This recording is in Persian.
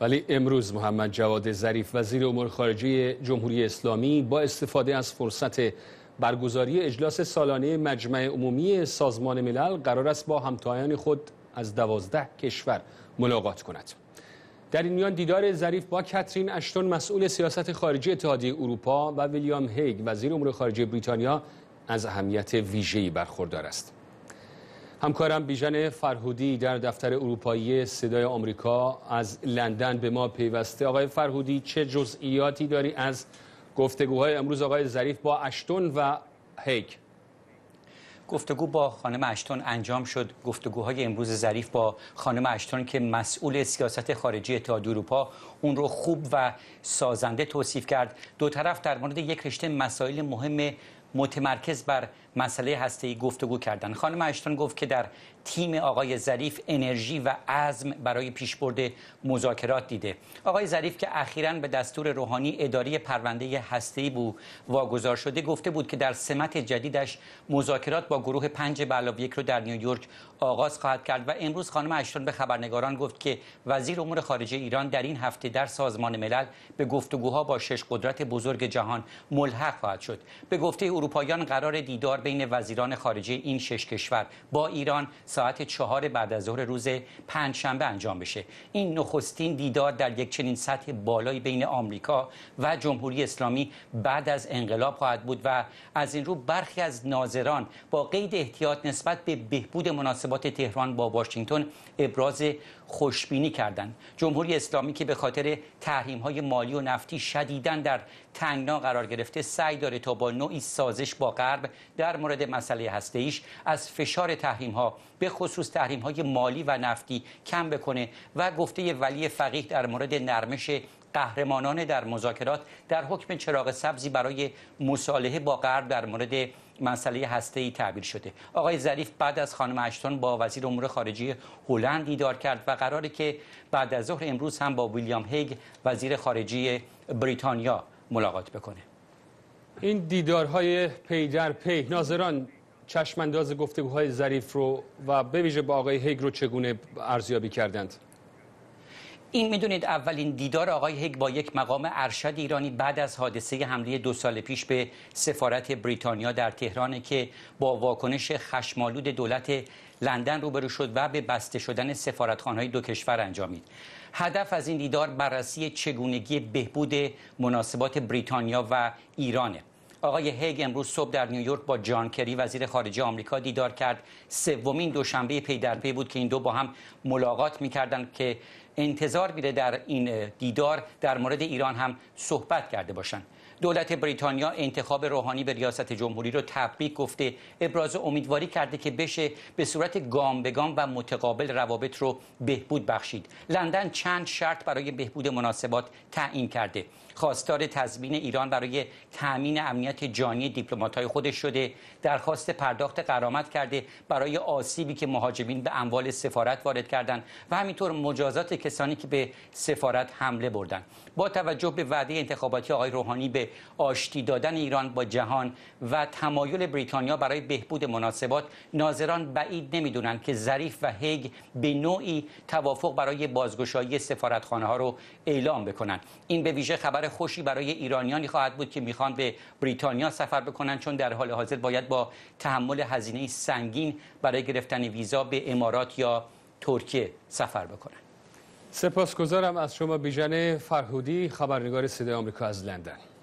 ولی امروز محمد جواد ظریف وزیر امور خارجه جمهوری اسلامی با استفاده از فرصت برگزاری اجلاس سالانه مجمع عمومی سازمان ملل قرار است با همتایان خود از دوازده کشور ملاقات کند در این میان دیدار ظریف با کاترین اشتون مسئول سیاست خارجی اتحادیه اروپا و ویلیام هیگ وزیر امور خارجه بریتانیا از اهمیت ویژه‌ای برخوردار است همکارم بیژن فرهودی در دفتر اروپایی صدای آمریکا از لندن به ما پیوسته آقای فرهودی چه جزئیاتی داری از گفتگوهای امروز آقای ظریف با اشتون و هیک گفتگو با خانم اشتون انجام شد گفتگوهای امروز ظریف با خانم اشتون که مسئول سیاست خارجی اتحاد اروپا اون رو خوب و سازنده توصیف کرد دو طرف در مورد یک رشته مسائل مهم متمرکز بر مسئله هسته گفتگو کردن خانم اشتون گفت که در تیم آقای ظریف انرژی و عزم برای پیشبرد مذاکرات دیده آقای ظریف که اخیرا به دستور روحانی اداری پرونده هسته‌ای بود واگذار شده گفته بود که در سمت جدیدش مذاکرات با گروه پنج علاوه یک رو در نیویورک آغاز خواهد کرد و امروز خانم اشتون به خبرنگاران گفت که وزیر امور خارجه ایران در این هفته در سازمان ملل به گفتگوها با شش قدرت بزرگ جهان ملحق خواهد شد به گفته اروپاییان قرار دیدار بین وزیران خارجه این شش کشور با ایران ساعت چهار بعد از ظهر روز پنجشنبه انجام بشه این نخستین دیدار در یک چنین سطح بالایی بین آمریکا و جمهوری اسلامی بعد از انقلاب خواهد بود و از این رو برخی از ناظران با قید احتیاط نسبت به بهبود مناسبات تهران با واشنگتن ابراز خوشبینی کردند جمهوری اسلامی که به خاطر تحریم‌های مالی و نفتی شدیدن در تنگنا قرار گرفته سعی داره تا با نوعی سازش با غرب در در مورد مسئله هسته ایش از فشار تحریم ها به خصوص تحریم های مالی و نفتی کم بکنه و گفته ولی فقیه در مورد نرمش قهرمانان در مذاکرات در حکم چراغ سبزی برای مصالحه با غرب در مورد مسئله هسته ای تعبیر شده آقای ظریف بعد از خانم اشتون با وزیر امور خارجه هلند دیدار کرد و قراره که بعد از ظهر امروز هم با ویلیام هیگ وزیر خارجه بریتانیا ملاقات بکنه این دیدارهای پی در پی ناظران چشمانداز گفتگوهای ظریف رو و به ویژه با آقای هیگ رو چگونه ارزیابی کردند؟ این میدونید اولین دیدار آقای هیگ با یک مقام ارشد ایرانی بعد از حادثه حمله دو سال پیش به سفارت بریتانیا در تهران که با واکنش خشمالود دولت لندن روبرو شد و به بسته شدن سفارتخانهای دو کشور انجامید. هدف از این دیدار بررسی چگونگی بهبود مناسبات بریتانیا و ایرانه. آقای هیگ امروز صبح در نیویورک با جان کری وزیر خارجه آمریکا دیدار کرد سومین دوشنبه پی در پی بود که این دو با هم ملاقات میکردند که انتظار میره در این دیدار در مورد ایران هم صحبت کرده باشند دولت بریتانیا انتخاب روحانی به ریاست جمهوری رو تبریک گفته ابراز امیدواری کرده که بشه به صورت گام به گام و متقابل روابط رو بهبود بخشید لندن چند شرط برای بهبود مناسبات تعیین کرده خواستار تضمین ایران برای تأمین امنیت جانی های خودش شده درخواست پرداخت قرامت کرده برای آسیبی که مهاجمین به اموال سفارت وارد کردند و همینطور مجازات کسانی که به سفارت حمله بردند با توجه به وعده انتخاباتی آقای روحانی به آشتی دادن ایران با جهان و تمایل بریتانیا برای بهبود مناسبات ناظران بعید نمیدونند که ظریف و هیگ به نوعی توافق برای بازگشایی سفارتخانه ها رو اعلام بکنند این به ویژه خبر خوشی برای ایرانیانی خواهد بود که میخوان به بریتانیا سفر بکنن چون در حال حاضر باید با تحمل هزینه سنگین برای گرفتن ویزا به امارات یا ترکیه سفر بکنن سپاسگزارم از شما بیژن فرهودی خبرنگار صدای آمریکا از لندن